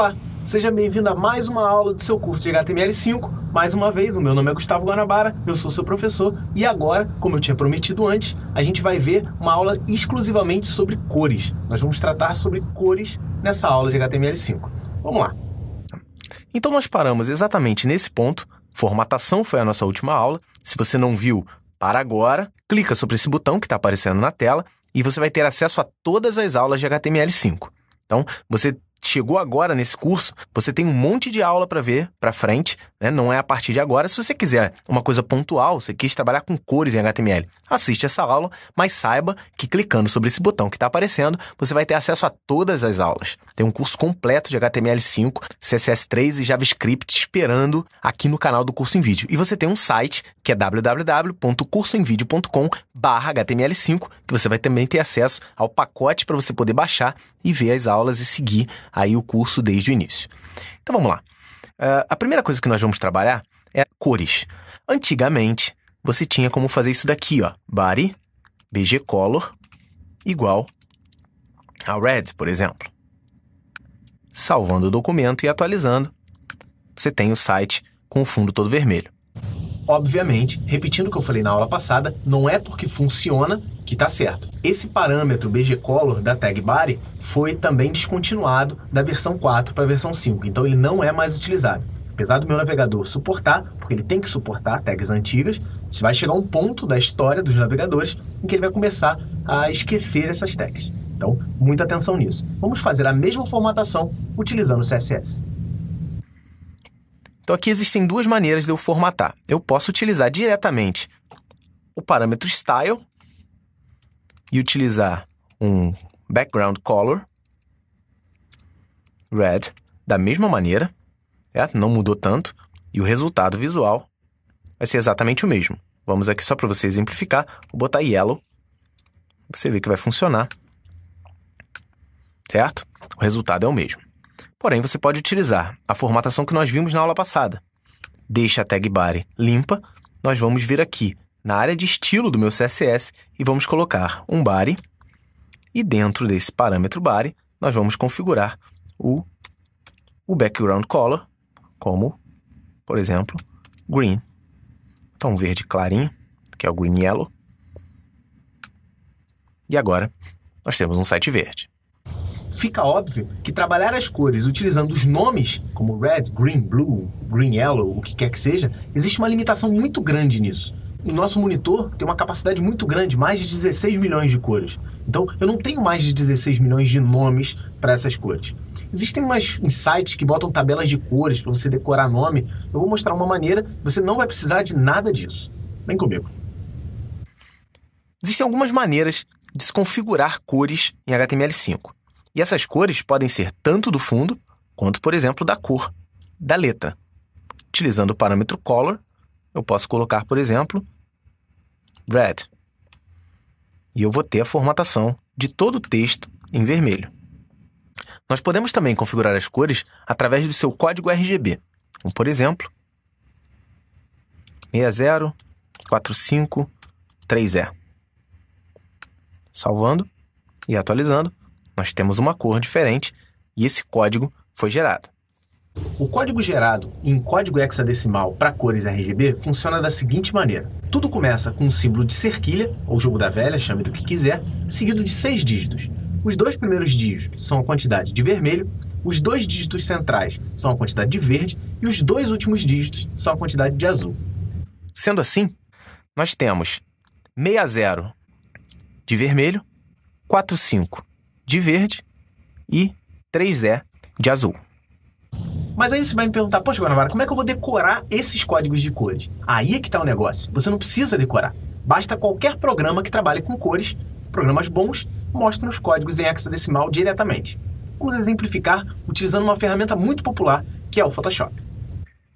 Olá, seja bem-vindo a mais uma aula do seu curso de HTML5. Mais uma vez, o meu nome é Gustavo Guanabara, eu sou seu professor e agora, como eu tinha prometido antes, a gente vai ver uma aula exclusivamente sobre cores. Nós vamos tratar sobre cores nessa aula de HTML5. Vamos lá. Então nós paramos exatamente nesse ponto. Formatação foi a nossa última aula. Se você não viu, para agora, clica sobre esse botão que está aparecendo na tela e você vai ter acesso a todas as aulas de HTML5. Então, você chegou agora nesse curso, você tem um monte de aula para ver para frente, né? Não é a partir de agora. Se você quiser uma coisa pontual, você quis trabalhar com cores em HTML, assiste essa aula, mas saiba que clicando sobre esse botão que está aparecendo, você vai ter acesso a todas as aulas. Tem um curso completo de HTML5, CSS3 e JavaScript esperando aqui no canal do curso em vídeo. E você tem um site que é www.cursoemvideo.com/html5, que você vai também ter acesso ao pacote para você poder baixar e ver as aulas e seguir aí o curso desde o início. Então vamos lá. Ah, a primeira coisa que nós vamos trabalhar é cores. Antigamente, você tinha como fazer isso daqui, ó. Body, BG Color, igual a Red, por exemplo. Salvando o documento e atualizando, você tem o site com o fundo todo vermelho. Obviamente, repetindo o que eu falei na aula passada, não é porque funciona que está certo. Esse parâmetro BG Color da Tag foi também descontinuado da versão 4 para a versão 5, então ele não é mais utilizado. Apesar do meu navegador suportar, porque ele tem que suportar tags antigas, você vai chegar a um ponto da história dos navegadores em que ele vai começar a esquecer essas tags. Então, muita atenção nisso. Vamos fazer a mesma formatação utilizando o CSS. Então aqui existem duas maneiras de eu formatar. Eu posso utilizar diretamente o parâmetro style e utilizar um background color red da mesma maneira, é? não mudou tanto, e o resultado visual vai ser exatamente o mesmo. Vamos aqui só para você exemplificar, vou botar yellow, você vê que vai funcionar, certo? O resultado é o mesmo. Porém, você pode utilizar a formatação que nós vimos na aula passada. Deixa a tag body limpa, nós vamos vir aqui na área de estilo do meu CSS e vamos colocar um body e dentro desse parâmetro body nós vamos configurar o, o background color como, por exemplo, green. Então, um verde clarinho, que é o green yellow. E agora nós temos um site verde fica óbvio que trabalhar as cores utilizando os nomes, como red, green, blue, green, yellow, o que quer que seja, existe uma limitação muito grande nisso. O nosso monitor tem uma capacidade muito grande, mais de 16 milhões de cores. Então, eu não tenho mais de 16 milhões de nomes para essas cores. Existem umas, uns sites que botam tabelas de cores para você decorar nome. Eu vou mostrar uma maneira, você não vai precisar de nada disso. Vem comigo. Existem algumas maneiras de se configurar cores em HTML5. E essas cores podem ser tanto do fundo, quanto, por exemplo, da cor da letra. Utilizando o parâmetro color, eu posso colocar, por exemplo, red. E eu vou ter a formatação de todo o texto em vermelho. Nós podemos também configurar as cores através do seu código RGB. Então, por exemplo, 604530. Salvando e atualizando. Nós temos uma cor diferente e esse código foi gerado. O código gerado em código hexadecimal para cores RGB funciona da seguinte maneira: tudo começa com um símbolo de cerquilha, ou jogo da velha, chame do que quiser, seguido de seis dígitos. Os dois primeiros dígitos são a quantidade de vermelho, os dois dígitos centrais são a quantidade de verde e os dois últimos dígitos são a quantidade de azul. Sendo assim, nós temos 60 de vermelho, 45 de verde e 3E de azul. Mas aí você vai me perguntar, poxa, Guanabara, como é que eu vou decorar esses códigos de cores? Aí é que está o negócio. Você não precisa decorar. Basta qualquer programa que trabalhe com cores, programas bons, mostram os códigos em hexadecimal diretamente. Vamos exemplificar utilizando uma ferramenta muito popular, que é o Photoshop.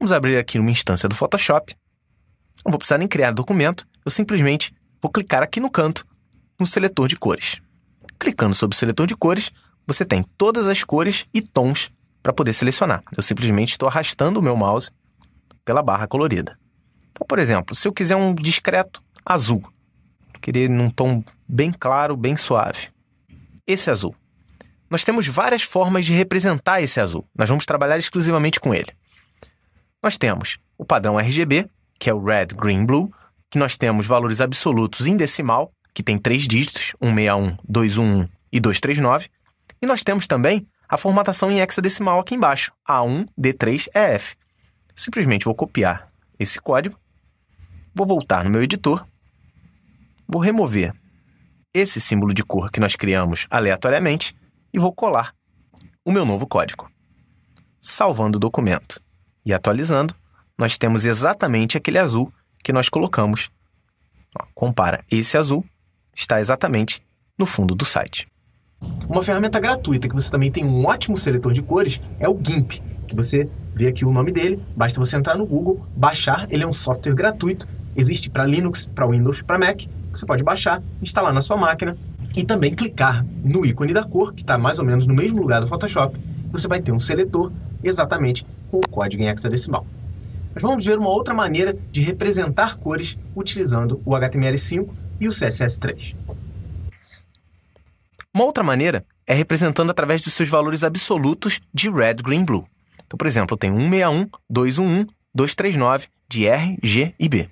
Vamos abrir aqui uma instância do Photoshop. Não vou precisar nem criar documento, eu simplesmente vou clicar aqui no canto, no seletor de cores. Clicando sobre o seletor de cores, você tem todas as cores e tons para poder selecionar. Eu simplesmente estou arrastando o meu mouse pela barra colorida. Então, por exemplo, se eu quiser um discreto azul, querer num tom bem claro, bem suave, esse azul. Nós temos várias formas de representar esse azul. Nós vamos trabalhar exclusivamente com ele. Nós temos o padrão RGB, que é o red, green, blue, que nós temos valores absolutos em decimal, que tem três dígitos, 161, 211 e 239. E nós temos também a formatação em hexadecimal aqui embaixo, A1, D3, EF. Simplesmente vou copiar esse código, vou voltar no meu editor, vou remover esse símbolo de cor que nós criamos aleatoriamente e vou colar o meu novo código. Salvando o documento e atualizando, nós temos exatamente aquele azul que nós colocamos. Ó, compara esse azul está exatamente no fundo do site. Uma ferramenta gratuita que você também tem um ótimo seletor de cores é o GIMP, que você vê aqui o nome dele, basta você entrar no Google, baixar, ele é um software gratuito, existe para Linux, para Windows, para Mac, você pode baixar, instalar na sua máquina e também clicar no ícone da cor, que está mais ou menos no mesmo lugar do Photoshop, você vai ter um seletor exatamente com o código em hexadecimal. Mas vamos ver uma outra maneira de representar cores utilizando o HTML5 e o CSS3. Uma outra maneira é representando através dos seus valores absolutos de red, green, blue. Então, por exemplo, eu tenho 161, 211, 239 de R, G e B.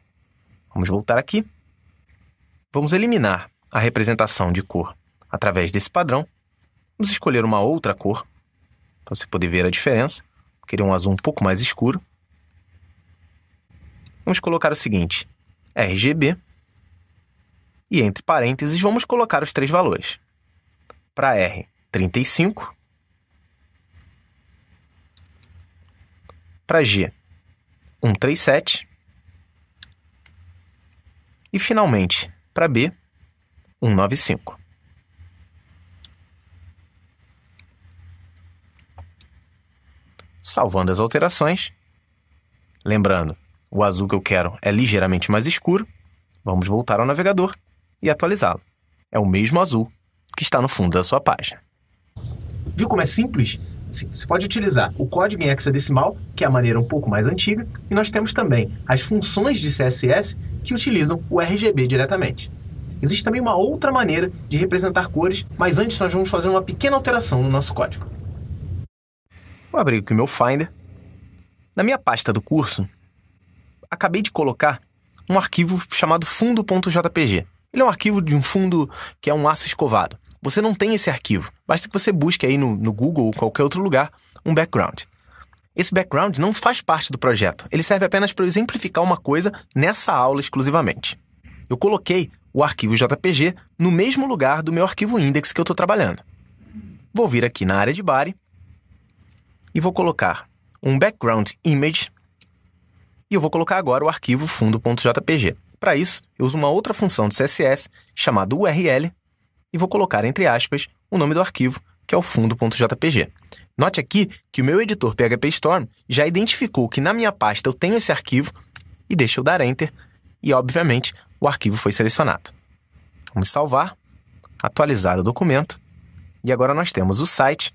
Vamos voltar aqui. Vamos eliminar a representação de cor através desse padrão. Vamos escolher uma outra cor, para você poder ver a diferença. Vou um azul um pouco mais escuro. Vamos colocar o seguinte: RGB e entre parênteses vamos colocar os três valores. Para R, 35. Para G, 137. E finalmente, para B, 195. Salvando as alterações. Lembrando, o azul que eu quero é ligeiramente mais escuro. Vamos voltar ao navegador e atualizá-lo. É o mesmo azul que está no fundo da sua página. Viu como é simples? Sim, você pode utilizar o código em hexadecimal, que é a maneira um pouco mais antiga, e nós temos também as funções de CSS que utilizam o RGB diretamente. Existe também uma outra maneira de representar cores, mas antes nós vamos fazer uma pequena alteração no nosso código. Vou abrir aqui o meu Finder. Na minha pasta do curso, acabei de colocar um arquivo chamado fundo.jpg. Ele é um arquivo de um fundo que é um aço escovado. Você não tem esse arquivo. Basta que você busque aí no, no Google ou qualquer outro lugar um background. Esse background não faz parte do projeto. Ele serve apenas para exemplificar uma coisa nessa aula exclusivamente. Eu coloquei o arquivo JPG no mesmo lugar do meu arquivo index que eu estou trabalhando. Vou vir aqui na área de body e vou colocar um background image e eu vou colocar agora o arquivo fundo.jpg. Para isso, eu uso uma outra função de CSS chamada URL e vou colocar entre aspas o nome do arquivo, que é o fundo.jpg. Note aqui que o meu editor PHP Storm já identificou que na minha pasta eu tenho esse arquivo e deixa eu dar enter e obviamente o arquivo foi selecionado. Vamos salvar, atualizar o documento e agora nós temos o site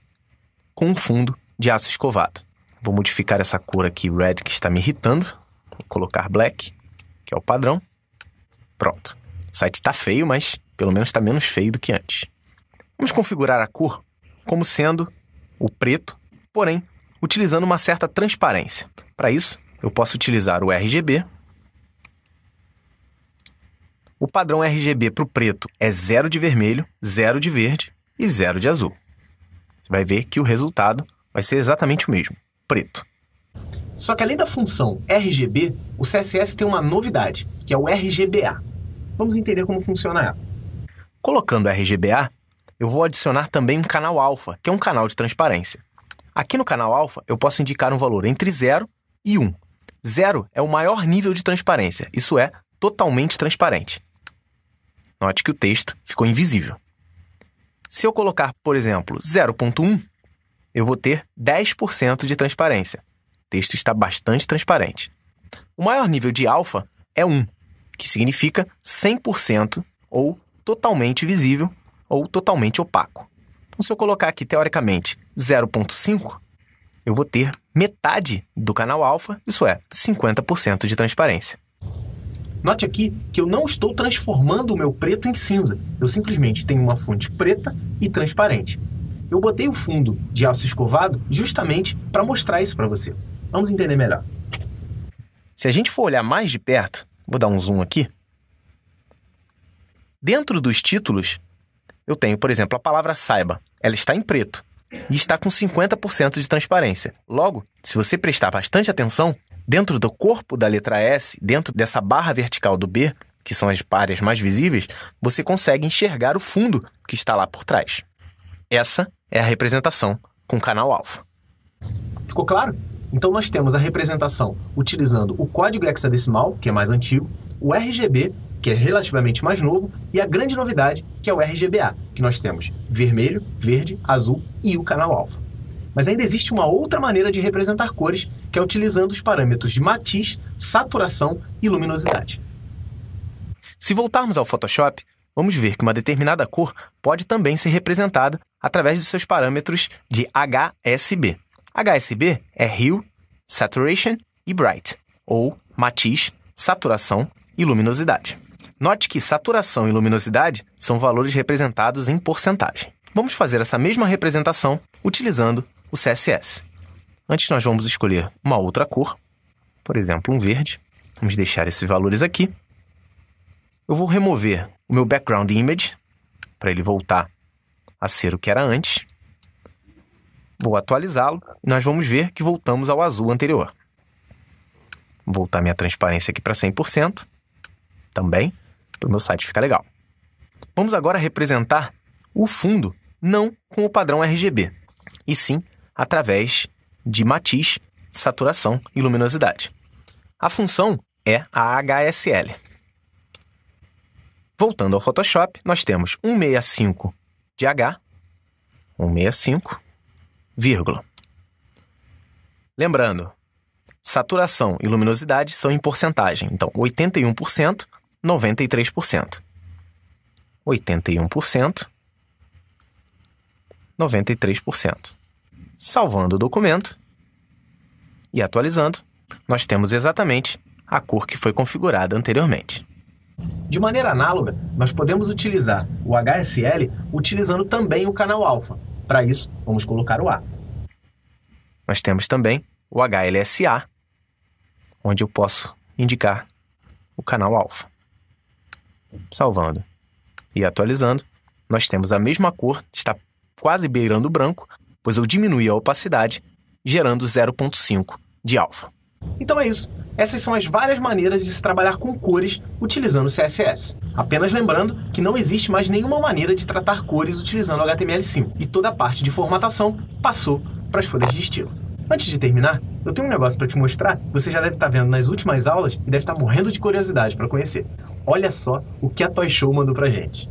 com um fundo de aço escovado. Vou modificar essa cor aqui red que está me irritando, vou colocar black, que é o padrão. Pronto. O site está feio, mas pelo menos está menos feio do que antes. Vamos configurar a cor como sendo o preto, porém utilizando uma certa transparência. Para isso, eu posso utilizar o RGB. O padrão RGB para o preto é zero de vermelho, zero de verde e zero de azul. Você vai ver que o resultado vai ser exatamente o mesmo, preto. Só que além da função RGB, o CSS tem uma novidade, que é o RGBA. Vamos entender como funciona ela. Colocando RGBA, eu vou adicionar também um canal alfa, que é um canal de transparência. Aqui no canal alfa, eu posso indicar um valor entre 0 e 1. 0 é o maior nível de transparência, isso é, totalmente transparente. Note que o texto ficou invisível. Se eu colocar, por exemplo, 0.1, eu vou ter 10% de transparência. O texto está bastante transparente. O maior nível de alfa é 1, que significa 100% ou totalmente visível ou totalmente opaco. Então, se eu colocar aqui teoricamente 0,5, eu vou ter metade do canal alfa, isso é, 50% de transparência. Note aqui que eu não estou transformando o meu preto em cinza, eu simplesmente tenho uma fonte preta e transparente. Eu botei o fundo de aço escovado justamente para mostrar isso para você. Vamos entender melhor. Se a gente for olhar mais de perto, Vou dar um zoom aqui. Dentro dos títulos, eu tenho, por exemplo, a palavra saiba. Ela está em preto e está com 50% de transparência. Logo, se você prestar bastante atenção, dentro do corpo da letra S, dentro dessa barra vertical do B, que são as áreas mais visíveis, você consegue enxergar o fundo que está lá por trás. Essa é a representação com canal alfa. Ficou claro? Então nós temos a representação utilizando o código hexadecimal, que é mais antigo, o RGB, que é relativamente mais novo, e a grande novidade, que é o RGBA, que nós temos vermelho, verde, azul e o canal alfa. Mas ainda existe uma outra maneira de representar cores, que é utilizando os parâmetros de matiz, saturação e luminosidade. Se voltarmos ao Photoshop, vamos ver que uma determinada cor pode também ser representada através dos seus parâmetros de HSB. HSB é Hue, Saturation e Bright, ou matiz, saturação e luminosidade. Note que saturação e luminosidade são valores representados em porcentagem. Vamos fazer essa mesma representação utilizando o CSS. Antes, nós vamos escolher uma outra cor, por exemplo, um verde. Vamos deixar esses valores aqui. Eu vou remover o meu background image para ele voltar a ser o que era antes. Vou atualizá-lo e nós vamos ver que voltamos ao azul anterior. Vou voltar minha transparência aqui para 100%, também, para o meu site ficar legal. Vamos agora representar o fundo não com o padrão RGB, e sim através de matiz, saturação e luminosidade. A função é a HSL. Voltando ao Photoshop, nós temos 165 de H, 165 vírgula. Lembrando, saturação e luminosidade são em porcentagem, então 81%, 93%. 81%, 93%. Salvando o documento e atualizando, nós temos exatamente a cor que foi configurada anteriormente. De maneira análoga, nós podemos utilizar o HSL utilizando também o canal alfa, para isso, vamos colocar o A. Nós temos também o HLSA, onde eu posso indicar o canal alfa. Salvando e atualizando, nós temos a mesma cor, está quase beirando o branco, pois eu diminui a opacidade, gerando 0.5 de alfa. Então é isso. Essas são as várias maneiras de se trabalhar com cores utilizando CSS. Apenas lembrando que não existe mais nenhuma maneira de tratar cores utilizando HTML5 e toda a parte de formatação passou para as folhas de estilo. Antes de terminar, eu tenho um negócio para te mostrar. Você já deve estar tá vendo nas últimas aulas e deve estar tá morrendo de curiosidade para conhecer. Olha só o que a Toy Show mandou para gente.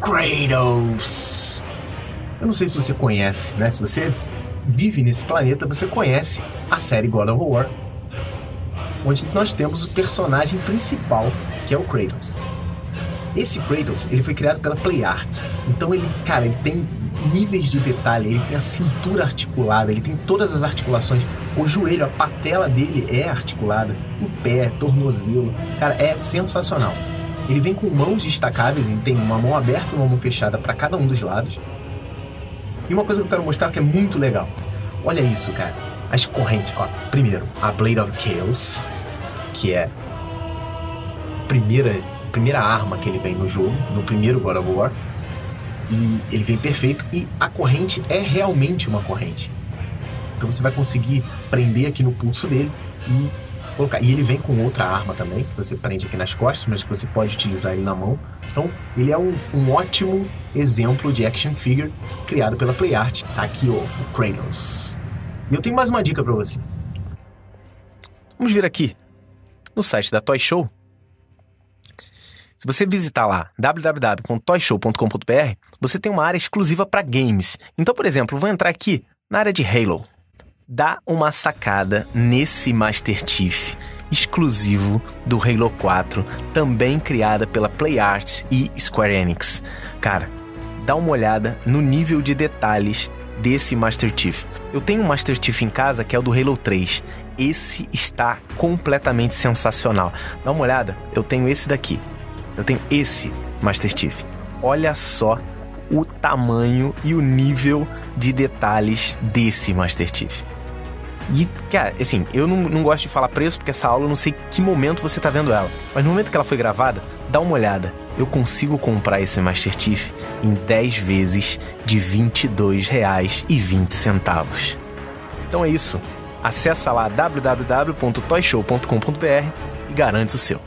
Kratos. Eu não sei se você conhece, né? Se você vive nesse planeta, você conhece a série God of War, onde nós temos o personagem principal, que é o Kratos. Esse Kratos, ele foi criado pela PlayArt. Então ele, cara, ele tem níveis de detalhe, ele tem a cintura articulada, ele tem todas as articulações, o joelho, a patela dele é articulada, o pé, tornozelo. Cara, é sensacional. Ele vem com mãos destacáveis, ele tem uma mão aberta e uma mão fechada para cada um dos lados. E uma coisa que eu quero mostrar que é muito legal. Olha isso, cara. As correntes, ó. Primeiro, a Blade of Chaos, que é a primeira, primeira arma que ele vem no jogo, no primeiro God of War. E ele vem perfeito e a corrente é realmente uma corrente. Então você vai conseguir prender aqui no pulso dele e colocar. E ele vem com outra arma também, que você prende aqui nas costas, mas que você pode utilizar ele na mão. Então, ele é um, um ótimo exemplo de action figure criado pela PlayArt. Tá aqui ó, o Kratos. E eu tenho mais uma dica para você. Vamos vir aqui no site da Toy Show. Se você visitar lá www.toyshow.com.br, você tem uma área exclusiva para games. Então, por exemplo, vou entrar aqui na área de Halo. Dá uma sacada nesse Master Chief exclusivo do Halo 4, também criada pela PlayArts e Square Enix. Cara, dá uma olhada no nível de detalhes desse Master Chief. Eu tenho um Master Chief em casa que é o do Halo 3. Esse está completamente sensacional. Dá uma olhada, eu tenho esse daqui. Eu tenho esse Master Chief. Olha só o tamanho e o nível de detalhes desse Master Chief. E, cara, assim, eu não, não gosto de falar preço porque essa aula eu não sei que momento você tá vendo ela. Mas no momento que ela foi gravada, dá uma olhada. Eu consigo comprar esse Master Chief em 10 vezes de R$ 22,20. Então é isso. Acesse lá www.toyshow.com.br e garante o seu.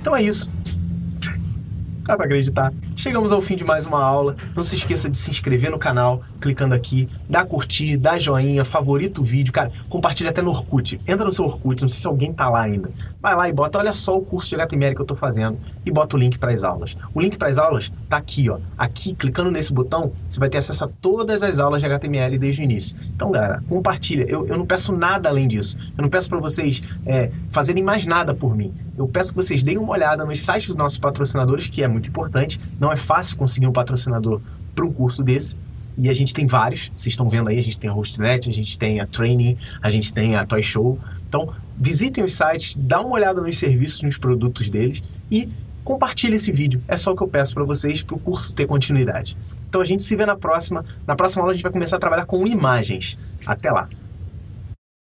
Então é isso. Dá pra acreditar. Chegamos ao fim de mais uma aula. Não se esqueça de se inscrever no canal, clicando aqui, dá curtir, dá joinha, favorita o vídeo. Cara, compartilha até no Orkut. Entra no seu Orkut, não sei se alguém tá lá ainda. Vai lá e bota, olha só o curso de HTML que eu tô fazendo e bota o link para as aulas. O link para as aulas tá aqui, ó. Aqui, clicando nesse botão, você vai ter acesso a todas as aulas de HTML desde o início. Então, galera, compartilha. Eu, eu não peço nada além disso. Eu não peço para vocês é, fazerem mais nada por mim. Eu peço que vocês deem uma olhada nos sites dos nossos patrocinadores, que é muito importante. Não não é fácil conseguir um patrocinador para um curso desse. E a gente tem vários, vocês estão vendo aí, a gente tem a HostNet, a gente tem a Training, a gente tem a Toy Show. Então, visitem os sites, dá uma olhada nos serviços, nos produtos deles e compartilhe esse vídeo. É só o que eu peço para vocês para o curso ter continuidade. Então a gente se vê na próxima. Na próxima aula a gente vai começar a trabalhar com imagens. Até lá!